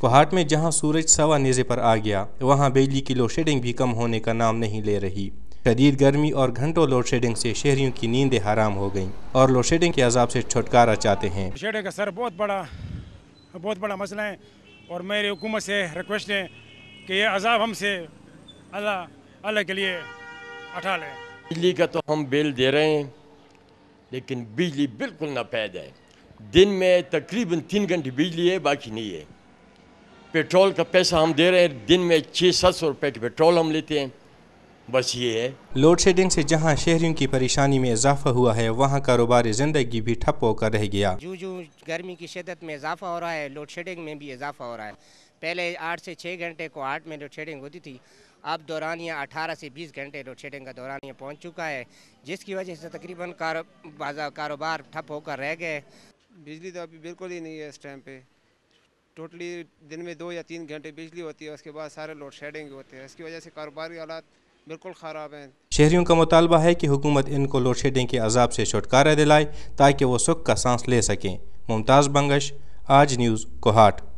कोहाट में जहां सूरज सवा नेज़े पर आ गया वहां बिजली की लोड शेडिंग भी कम होने का नाम नहीं ले रही शदीद गर्मी और घंटों लोड शेडिंग से शहरियों की नींदें हराम हो गईं और लोड शेडिंग के अजाब से छुटकारा चाहते हैं शेडिंग का सर बहुत बड़ा बहुत बड़ा मसला है और मेरी हुकूमत से रिक्वेस्ट है कि यह अजाब हमसे अल्लाह अल्लाह के लिए उठा लें बिजली का तो हम बिल दे रहे हैं लेकिन बिजली बिल्कुल नापैद है दिन में तकरीबन तीन घंटे बिजली है बाकी नहीं है पेट्रोल का पैसा हम दे रहे हैं दिन में छः सात सौ रुपये की पेट्रोल हम लेते हैं बस ये है लोड शेडिंग से जहाँ शहरियों की परेशानी में इजाफा हुआ है वहाँ कारोबारी जिंदगी भी ठप होकर रह गया जो जो गर्मी की शिदत में इजाफा हो रहा है लोड शेडिंग में भी इजाफा हो रहा है पहले आठ से छः घंटे को आठ में लोड शेडिंग होती थी अब दौरानिया अठारह से बीस घंटे लोड शेडिंग का दौरानिया पहुँच चुका है जिसकी वजह से तकरीबन कारोबार ठप होकर रह गए बिजली तो अभी बिल्कुल ही नहीं है इस टाइम पे टोटली दिन में दो या तीन घंटे बिजली होती है उसके बाद सारे लोड शेडिंग होते हैं इसकी वजह से कारोबारी हालात बिल्कुल ख़राब हैं शहरीों का मुतालबा है कि हुकूमत इनको लोड शेडिंग के अजाब से छुटकारा दिलाए ताकि वो सुख का सांस ले सकें मुमताज़ बंगश आज न्यूज़ कोहाट